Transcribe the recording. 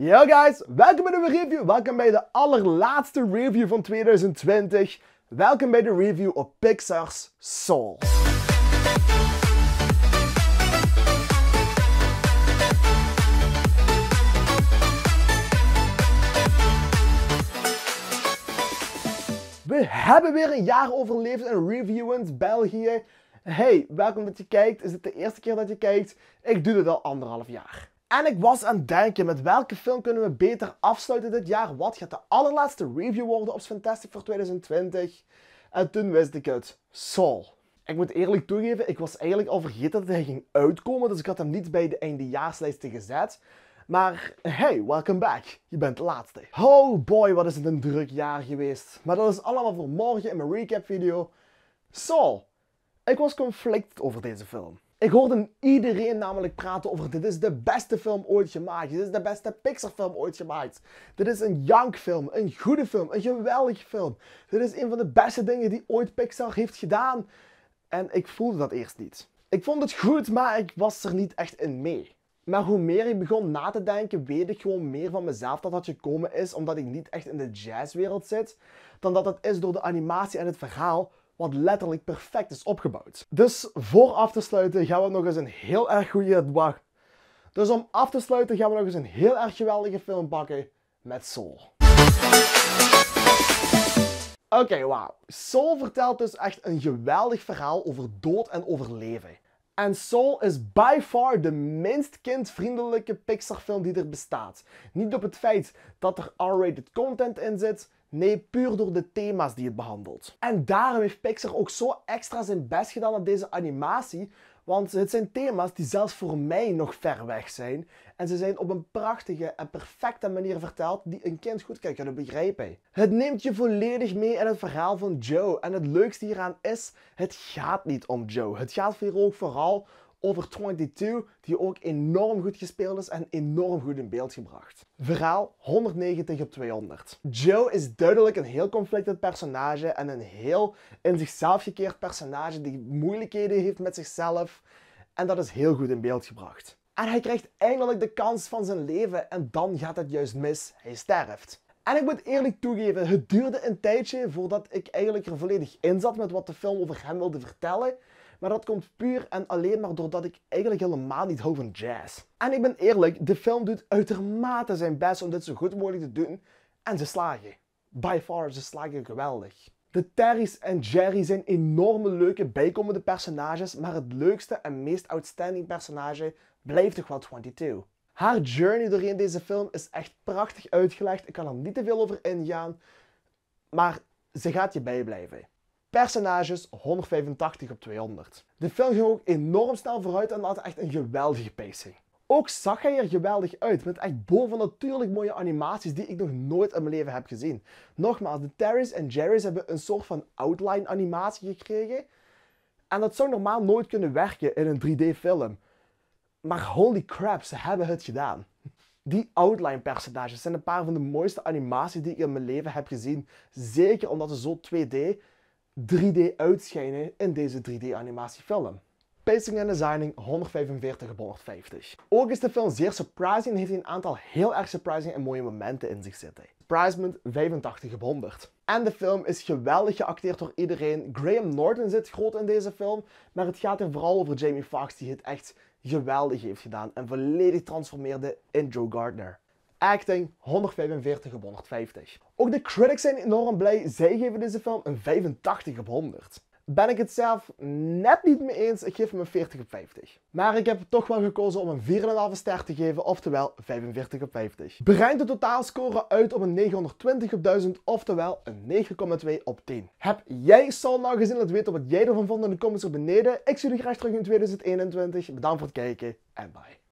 Yo guys, welkom bij de review. Welkom bij de allerlaatste review van 2020. Welkom bij de review op Pixar's Soul. We hebben weer een jaar overleefd en reviewend België. Hey, welkom dat je kijkt. Is het de eerste keer dat je kijkt? Ik doe dit al anderhalf jaar. En ik was aan het denken, met welke film kunnen we beter afsluiten dit jaar? Wat gaat de allerlaatste review worden op Fantastic voor 2020? En toen wist ik het. Sol. Ik moet eerlijk toegeven, ik was eigenlijk al vergeten dat hij ging uitkomen, dus ik had hem niet bij de eindejaarslijsten gezet. Maar hey, welcome back. Je bent de laatste. Oh boy, wat is het een druk jaar geweest. Maar dat is allemaal voor morgen in mijn recap video. Sol. Ik was conflict over deze film. Ik hoorde iedereen namelijk praten over dit is de beste film ooit gemaakt. Dit is de beste Pixar film ooit gemaakt. Dit is een jankfilm, een goede film, een geweldige film. Dit is een van de beste dingen die ooit Pixar heeft gedaan. En ik voelde dat eerst niet. Ik vond het goed, maar ik was er niet echt in mee. Maar hoe meer ik begon na te denken, weet ik gewoon meer van mezelf dat dat gekomen is omdat ik niet echt in de jazzwereld zit, dan dat het is door de animatie en het verhaal wat letterlijk perfect is opgebouwd. Dus voor af te sluiten gaan we nog eens een heel erg goede... Dus om af te sluiten gaan we nog eens een heel erg geweldige film pakken met Soul. Oké, wauw. Soul vertelt dus echt een geweldig verhaal over dood en overleven. En Soul is by far de minst kindvriendelijke Pixar film die er bestaat. Niet op het feit dat er R-rated content in zit, Nee, puur door de thema's die het behandelt. En daarom heeft Pixar ook zo extra zijn best gedaan aan deze animatie, want het zijn thema's die zelfs voor mij nog ver weg zijn. En ze zijn op een prachtige en perfecte manier verteld die een kind goed kan kunnen begrijpen. Het neemt je volledig mee in het verhaal van Joe. En het leukste hieraan is, het gaat niet om Joe. Het gaat hier ook vooral over 22, die ook enorm goed gespeeld is en enorm goed in beeld gebracht. Verhaal 190 op 200. Joe is duidelijk een heel conflicted personage en een heel in zichzelf gekeerd personage die moeilijkheden heeft met zichzelf. En dat is heel goed in beeld gebracht. En hij krijgt eindelijk de kans van zijn leven en dan gaat het juist mis, hij sterft. En ik moet eerlijk toegeven, het duurde een tijdje voordat ik eigenlijk er volledig in zat met wat de film over hem wilde vertellen. Maar dat komt puur en alleen maar doordat ik eigenlijk helemaal niet hou van jazz. En ik ben eerlijk, de film doet uitermate zijn best om dit zo goed mogelijk te doen. En ze slagen. By far, ze slagen geweldig. De Terry's en Jerry zijn enorme leuke bijkomende personages, maar het leukste en meest outstanding personage blijft toch wel 22. Haar journey doorheen deze film is echt prachtig uitgelegd. Ik kan er niet te veel over ingaan, maar ze gaat je bijblijven personages 185 op 200. De film ging ook enorm snel vooruit en had echt een geweldige pacing. Ook zag hij er geweldig uit, met echt bovennatuurlijk mooie animaties die ik nog nooit in mijn leven heb gezien. Nogmaals, de Terrys en Jerry's hebben een soort van outline animatie gekregen. En dat zou normaal nooit kunnen werken in een 3D film. Maar holy crap, ze hebben het gedaan. Die outline personages zijn een paar van de mooiste animaties die ik in mijn leven heb gezien. Zeker omdat ze zo 2D 3D uitschijnen in deze 3D-animatiefilm. Pacing en designing 145 op 150. Ook is de film zeer surprising en heeft een aantal heel erg surprising en mooie momenten in zich zitten. Surprisement 85 op 100. En de film is geweldig geacteerd door iedereen. Graham Norton zit groot in deze film, maar het gaat er vooral over Jamie Foxx die het echt geweldig heeft gedaan en volledig transformeerde in Joe Gardner. Acting 145 op 150. Ook de critics zijn enorm blij. Zij geven deze film een 85 op 100 ben ik het zelf net niet mee eens. Ik geef hem een 40 op 50. Maar ik heb toch wel gekozen om een 4,5 ster te geven, oftewel 45 op 50. Breng de totaalscore uit op een 920 op 1000, oftewel een 9,2 op 10. Heb jij Sal nou gezien? Laat weten wat jij ervan vond in de comments er beneden. Ik zie jullie graag terug in 2021. Bedankt voor het kijken en bye.